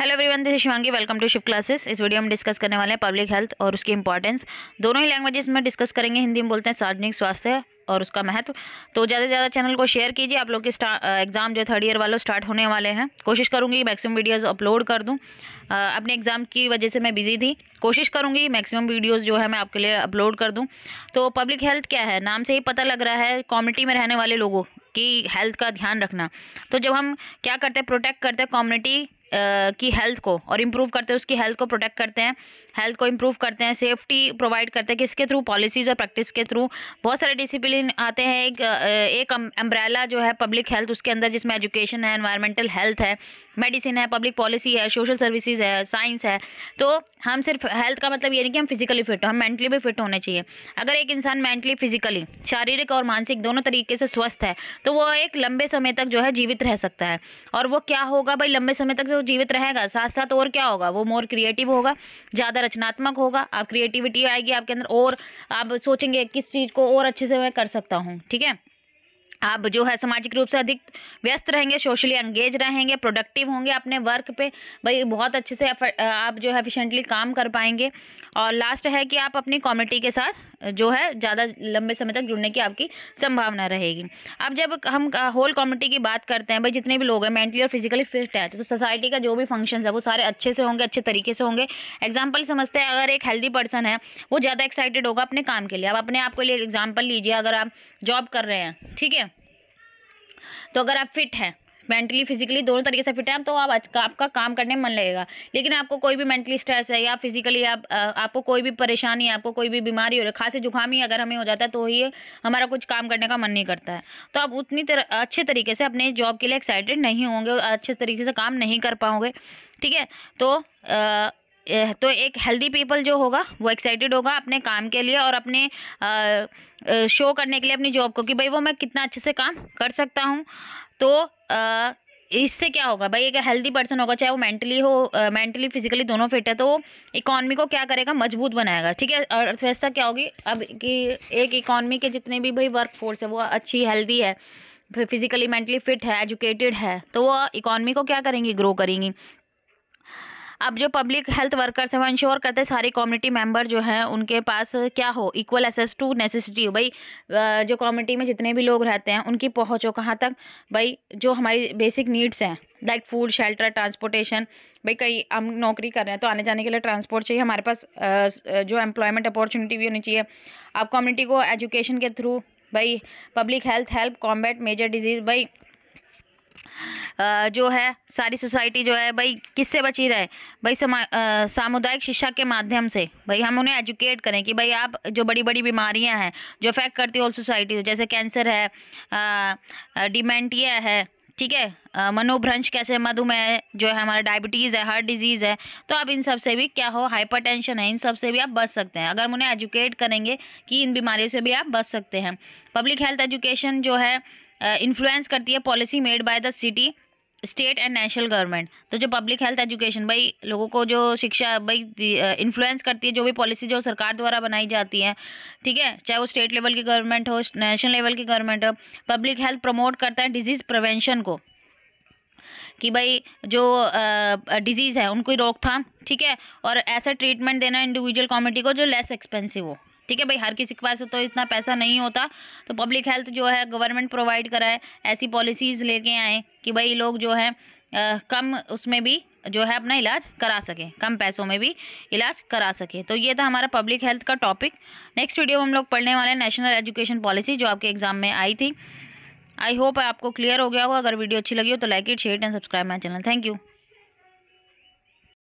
hello everyone this Shivangi welcome to shift classes इस video में discuss करने वाले हैं पब्लिक हेल्थ और उसकी इंपॉर्टेंस दोनों ही लैंग्वेजेस में डिस्कस करेंगे हिंदी में बोलते हैं सार्वजनिक स्वास्थ्य और उसका महत्व तो ज़्यादा से ज़्यादा चैनल को शेयर कीजिए आप लोग के एग्ज़ाम जो थर्ड ईयर वालों स्टार्ट होने वाले हैं कोशिश करूँगी मैक्सिमम वीडियोज़ अपलोड कर दूँ अपने एग्ज़ाम की वजह से मैं बिज़ी थी कोशिश करूँगी मैक्सिमम वीडियोज़ जो है मैं आपके लिए अपलोड कर दूँ तो पब्लिक हेल्थ क्या है नाम से ही पता लग रहा है कॉम्युनिटी में रहने वाले लोगों की हेल्थ का ध्यान रखना तो जब हम क्या करते हैं प्रोटेक्ट करते हैं कम्युनिटी की हेल्थ को और इम्प्रूव करते हैं उसकी हेल्थ को प्रोटेक्ट करते हैं हेल्थ को इम्प्रूव करते हैं सेफ्टी प्रोवाइड करते हैं किसके थ्रू पॉलिसीज़ और प्रैक्टिस के थ्रू बहुत सारे डिसिप्लिन आते हैं एक एक अम्ब्रैला um, जो है पब्लिक हेल्थ उसके अंदर जिसमें एजुकेशन है इन्वायरमेंटल हेल्थ है मेडिसिन है पब्लिक पॉलिसी है सोशल सर्विसेज है साइंस है तो हम सिर्फ हेल्थ का मतलब ये नहीं कि हम फिजिकली फिट हो हम मेंटली भी फिट होने चाहिए अगर एक इंसान मेंटली फिजिकली शारीरिक और मानसिक दोनों तरीके से स्वस्थ है तो वो एक लंबे समय तक जो है जीवित रह सकता है और वो क्या होगा भाई लंबे समय तक जो तो जीवित रहेगा साथ साथ और क्या होगा वो मोर क्रिएटिव होगा ज़्यादा रचनात्मक होगा आप क्रिएटिविटी आएगी आपके अंदर और आप सोचेंगे किस चीज़ को और अच्छे से मैं कर सकता हूँ ठीक है आप जो है सामाजिक रूप से अधिक व्यस्त रहेंगे सोशली एंगेज रहेंगे प्रोडक्टिव होंगे अपने वर्क पे भाई बहुत अच्छे से आप जो है एफिशेंटली काम कर पाएंगे और लास्ट है कि आप अपनी कम्युनिटी के साथ जो है ज़्यादा लंबे समय तक जुड़ने की आपकी संभावना रहेगी अब जब हम होल कम्युनिटी की बात करते हैं भाई जितने भी लोग हैं मेंटली और फिजिकली फिट है तो सोसाइटी तो का जो भी फंक्शन है वो सारे अच्छे से होंगे अच्छे तरीके से होंगे एग्जाम्पल समझते हैं अगर एक हेल्दी पर्सन है वो ज़्यादा एक्साइटेड होगा अपने काम के लिए अब अपने आप को लिए एग्जाम्पल लीजिए अगर आप जॉब कर रहे हैं ठीक है तो अगर आप फिट हैं मेंटली फिजिकली दोनों तरीके से फिट है तो आप आपका काम करने में मन लगेगा लेकिन आपको कोई भी मेंटली स्ट्रेस है या फिजिकली आप आपको कोई भी परेशानी है आपको कोई भी बीमारी हो रही है खासी जुकाम ही अगर हमें हो जाता है तो ही हमारा कुछ काम करने का मन नहीं करता है तो आप उतनी तर, अच्छे तरीके से अपने जॉब के लिए एक्साइटेड नहीं होंगे अच्छे तरीके से काम नहीं कर पाओगे ठीक है तो आ, तो एक हेल्दी पीपल जो होगा वो एक्साइटेड होगा अपने काम के लिए और अपने आ, शो करने के लिए अपनी जॉब को कि भाई वो मैं कितना अच्छे से काम कर सकता हूँ तो आ, इससे क्या होगा भाई एक हेल्दी पर्सन होगा चाहे वो मेंटली हो मेंटली फिजिकली दोनों फिट है तो वो इकॉनमी को क्या करेगा मजबूत बनाएगा ठीक है और अर्थव्यवस्था क्या होगी अब कि एक इकॉनमी के जितने भी भाई वर्क फोर्स है वो अच्छी हेल्दी है फिजिकली मेंटली फिट है एजुकेटेड है तो वो इकॉनमी को क्या करेंगी ग्रो करेंगी अब जो पब्लिक हेल्थ वर्कर्स हैं वो इंश्योर करते हैं सारे कम्युनिटी मेम्बर जो हैं उनके पास क्या हो इक्वल एसेस टू नेसेसिटी हो भाई जो कम्युनिटी में जितने भी लोग रहते हैं उनकी पहुँच हो कहाँ तक भाई जो हमारी बेसिक नीड्स हैं लाइक फूड शेल्टर ट्रांसपोर्टेशन भाई कहीं हम नौकरी कर रहे हैं तो आने जाने के लिए ट्रांसपोर्ट चाहिए हमारे पास जो एम्प्लॉयमेंट अपॉर्चुनिटी भी होनी चाहिए अब कम्युनिटी को एजुकेशन के थ्रू भाई public health help combat major disease भाई जो है सारी सोसाइटी जो है भाई किससे बची रहे भाई सामुदायिक शिक्षा के माध्यम से भाई हम उन्हें एजुकेट करें कि भाई आप जो बड़ी बड़ी बीमारियां हैं जो अफेक्ट करती है सोसाइटी जैसे कैंसर है डिमेंटिया है ठीक है मनोभ्रंश कैसे मधुमेह जो है हमारा डायबिटीज़ है हार्ट डिजीज़ है तो आप इन सब से भी क्या हो हाइपरटेंशन है इन सब से भी आप बच सकते हैं अगर हम उन्हें एजुकेट करेंगे कि इन बीमारियों से भी आप बच सकते हैं पब्लिक हेल्थ एजुकेशन जो है इन्फ्लुएंस करती है policy made by the city state and national government तो जो पब्लिक हेल्थ एजुकेशन भाई लोगों को जो शिक्षा भाई इन्फ्लुएंस करती है जो भी पॉलिसी जो सरकार द्वारा बनाई जाती है ठीक है चाहे वो स्टेट लेवल की गवर्नमेंट हो नेशनल लेवल की गवर्नमेंट हो पब्लिक हेल्थ प्रमोट करता है डिजीज़ प्रिवेंशन को कि भाई जो डिजीज़ है उनको रोकथाम ठीक है और ऐसा ट्रीटमेंट देना इंडिविजुअल कम्युनिटी को जो लेस एक्सपेंसिव हो ठीक है भाई हर किसी के पास तो इतना पैसा नहीं होता तो पब्लिक हेल्थ जो है गवर्नमेंट प्रोवाइड कराए ऐसी पॉलिसीज़ लेके आए कि भाई लोग जो है आ, कम उसमें भी जो है अपना इलाज करा सके कम पैसों में भी इलाज करा सके तो ये था हमारा पब्लिक हेल्थ का टॉपिक नेक्स्ट वीडियो में हम लोग पढ़ने वाले हैं नेशनल एजुकेशन पॉलिसी जो आपके एग्ज़ाम में आई थी आई होप आपको क्लियर हो गया होगा अगर वीडियो अच्छी लगी हो तो like it share and subscribe my channel thank you